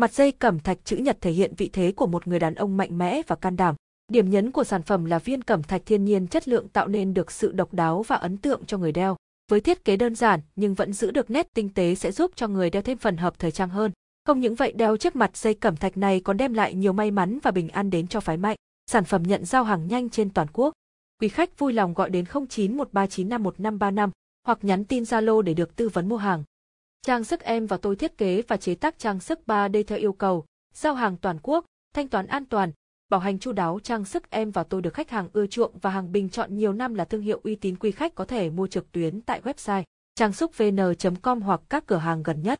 Mặt dây cẩm thạch chữ nhật thể hiện vị thế của một người đàn ông mạnh mẽ và can đảm. Điểm nhấn của sản phẩm là viên cẩm thạch thiên nhiên chất lượng tạo nên được sự độc đáo và ấn tượng cho người đeo. Với thiết kế đơn giản nhưng vẫn giữ được nét tinh tế sẽ giúp cho người đeo thêm phần hợp thời trang hơn. Không những vậy đeo chiếc mặt dây cẩm thạch này còn đem lại nhiều may mắn và bình an đến cho phái mạnh. Sản phẩm nhận giao hàng nhanh trên toàn quốc. Quý khách vui lòng gọi đến 0913951535 hoặc nhắn tin Zalo để được tư vấn mua hàng. Trang sức em và tôi thiết kế và chế tác trang sức 3D theo yêu cầu, giao hàng toàn quốc, thanh toán an toàn, bảo hành chu đáo trang sức em và tôi được khách hàng ưa chuộng và hàng bình chọn nhiều năm là thương hiệu uy tín quý khách có thể mua trực tuyến tại website trang súc vn com hoặc các cửa hàng gần nhất.